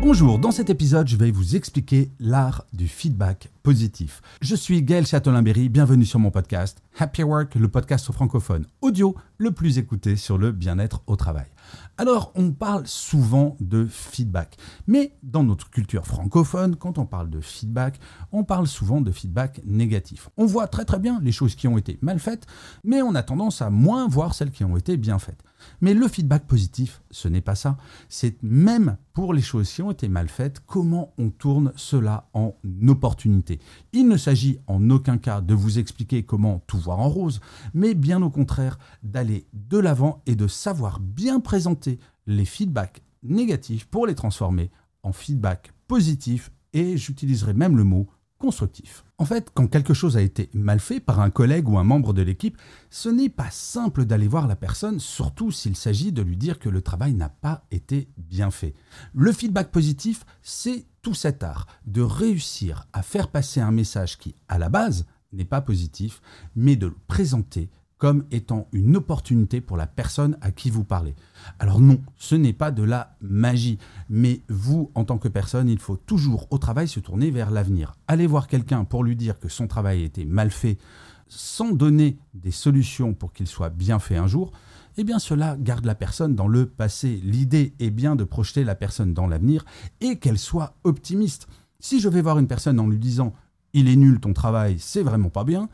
Bonjour, dans cet épisode, je vais vous expliquer l'art du feedback positif. Je suis Gaël châtelain bienvenue sur mon podcast Happy Work, le podcast francophone audio le plus écouté sur le bien-être au travail. Alors, on parle souvent de feedback, mais dans notre culture francophone, quand on parle de feedback, on parle souvent de feedback négatif. On voit très très bien les choses qui ont été mal faites, mais on a tendance à moins voir celles qui ont été bien faites. Mais le feedback positif, ce n'est pas ça. C'est même pour les choses qui ont été mal faites, comment on tourne cela en opportunité. Il ne s'agit en aucun cas de vous expliquer comment tout voir en rose, mais bien au contraire d'aller de l'avant et de savoir bien présenter les feedbacks négatifs pour les transformer en feedback positifs et j'utiliserai même le mot constructif. En fait, quand quelque chose a été mal fait par un collègue ou un membre de l'équipe, ce n'est pas simple d'aller voir la personne, surtout s'il s'agit de lui dire que le travail n'a pas été bien fait. Le feedback positif, c'est tout cet art de réussir à faire passer un message qui, à la base, n'est pas positif, mais de le présenter comme étant une opportunité pour la personne à qui vous parlez. Alors non, ce n'est pas de la magie, mais vous, en tant que personne, il faut toujours au travail se tourner vers l'avenir. Aller voir quelqu'un pour lui dire que son travail a été mal fait, sans donner des solutions pour qu'il soit bien fait un jour, eh bien cela garde la personne dans le passé. L'idée est bien de projeter la personne dans l'avenir et qu'elle soit optimiste. Si je vais voir une personne en lui disant ⁇ Il est nul ton travail, c'est vraiment pas bien ⁇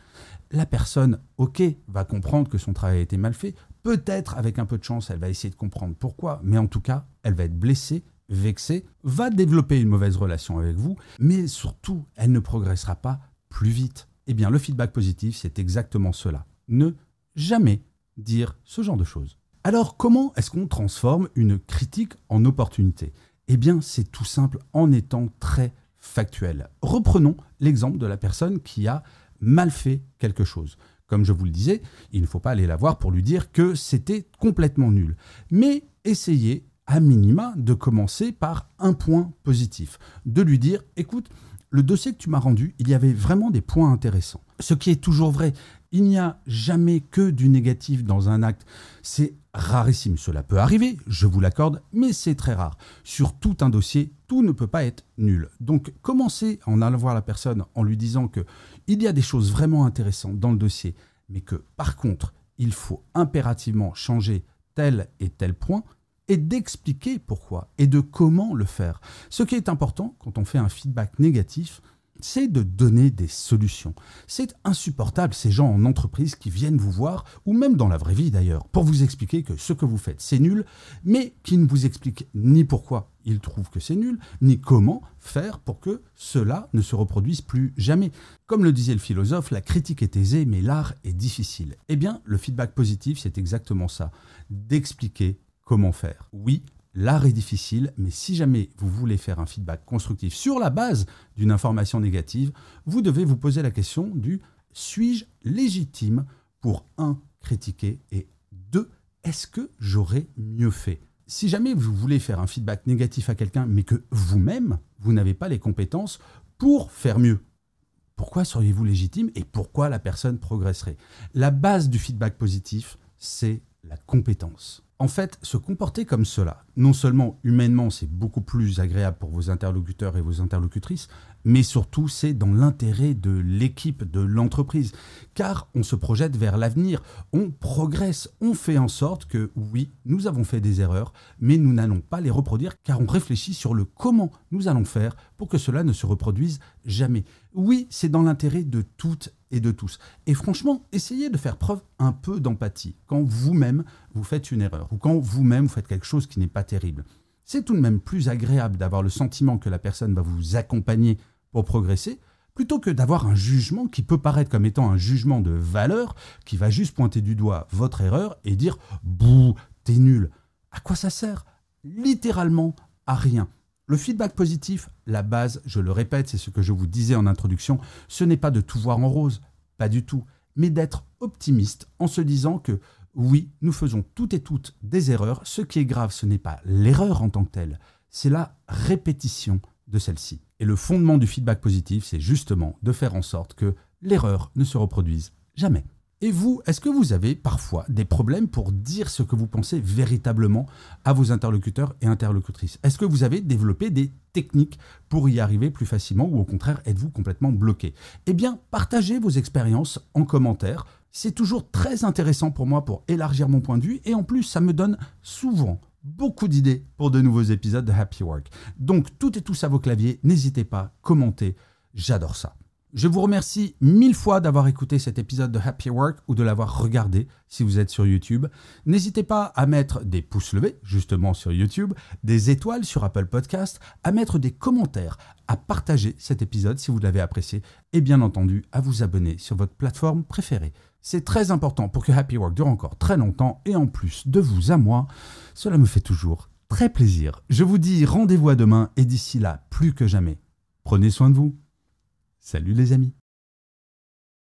la personne, ok, va comprendre que son travail a été mal fait. Peut-être, avec un peu de chance, elle va essayer de comprendre pourquoi, mais en tout cas, elle va être blessée, vexée, va développer une mauvaise relation avec vous, mais surtout, elle ne progressera pas plus vite. Eh bien, le feedback positif, c'est exactement cela. Ne jamais dire ce genre de choses. Alors, comment est-ce qu'on transforme une critique en opportunité Eh bien, c'est tout simple en étant très factuel. Reprenons l'exemple de la personne qui a mal fait quelque chose. Comme je vous le disais, il ne faut pas aller la voir pour lui dire que c'était complètement nul. Mais essayez, à minima, de commencer par un point positif. De lui dire, écoute, le dossier que tu m'as rendu, il y avait vraiment des points intéressants. Ce qui est toujours vrai, il n'y a jamais que du négatif dans un acte. C'est rarissime, cela peut arriver, je vous l'accorde, mais c'est très rare. Sur tout un dossier, tout ne peut pas être nul. Donc commencez en allant voir la personne en lui disant que il y a des choses vraiment intéressantes dans le dossier, mais que par contre, il faut impérativement changer tel et tel point et d'expliquer pourquoi et de comment le faire. Ce qui est important quand on fait un feedback négatif, c'est de donner des solutions. C'est insupportable ces gens en entreprise qui viennent vous voir, ou même dans la vraie vie d'ailleurs, pour vous expliquer que ce que vous faites c'est nul, mais qui ne vous expliquent ni pourquoi ils trouvent que c'est nul, ni comment faire pour que cela ne se reproduise plus jamais. Comme le disait le philosophe, la critique est aisée, mais l'art est difficile. Eh bien, le feedback positif, c'est exactement ça, d'expliquer comment faire. Oui, l'art est difficile, mais si jamais vous voulez faire un feedback constructif sur la base d'une information négative, vous devez vous poser la question du suis-je légitime pour 1. critiquer et 2. est-ce que j'aurais mieux fait si jamais vous voulez faire un feedback négatif à quelqu'un, mais que vous-même, vous, vous n'avez pas les compétences pour faire mieux, pourquoi seriez-vous légitime et pourquoi la personne progresserait La base du feedback positif, c'est la compétence. En fait, se comporter comme cela, non seulement humainement c'est beaucoup plus agréable pour vos interlocuteurs et vos interlocutrices, mais surtout c'est dans l'intérêt de l'équipe, de l'entreprise, car on se projette vers l'avenir, on progresse, on fait en sorte que oui, nous avons fait des erreurs, mais nous n'allons pas les reproduire, car on réfléchit sur le comment nous allons faire pour que cela ne se reproduise jamais. Oui, c'est dans l'intérêt de toutes et de tous. Et franchement, essayez de faire preuve un peu d'empathie quand vous-même vous faites une erreur, ou quand vous-même vous faites quelque chose qui n'est pas terrible. C'est tout de même plus agréable d'avoir le sentiment que la personne va vous accompagner pour progresser, plutôt que d'avoir un jugement qui peut paraître comme étant un jugement de valeur, qui va juste pointer du doigt votre erreur et dire Bouh, t'es nul. À quoi ça sert Littéralement à rien. Le feedback positif, la base, je le répète, c'est ce que je vous disais en introduction, ce n'est pas de tout voir en rose, pas du tout, mais d'être optimiste en se disant que oui, nous faisons toutes et toutes des erreurs, ce qui est grave, ce n'est pas l'erreur en tant que telle, c'est la répétition celle-ci. Et le fondement du feedback positif, c'est justement de faire en sorte que l'erreur ne se reproduise jamais. Et vous, est-ce que vous avez parfois des problèmes pour dire ce que vous pensez véritablement à vos interlocuteurs et interlocutrices Est-ce que vous avez développé des techniques pour y arriver plus facilement ou au contraire êtes-vous complètement bloqué Eh bien, partagez vos expériences en commentaire. C'est toujours très intéressant pour moi pour élargir mon point de vue et en plus, ça me donne souvent beaucoup d'idées pour de nouveaux épisodes de Happy Work. Donc tout et tous à vos claviers, n'hésitez pas, commentez, j'adore ça. Je vous remercie mille fois d'avoir écouté cet épisode de Happy Work ou de l'avoir regardé si vous êtes sur YouTube. N'hésitez pas à mettre des pouces levés, justement sur YouTube, des étoiles sur Apple Podcast, à mettre des commentaires, à partager cet épisode si vous l'avez apprécié et bien entendu à vous abonner sur votre plateforme préférée. C'est très important pour que Happy Work dure encore très longtemps et en plus de vous à moi, cela me fait toujours très plaisir. Je vous dis rendez-vous à demain et d'ici là, plus que jamais, prenez soin de vous. Salut les amis.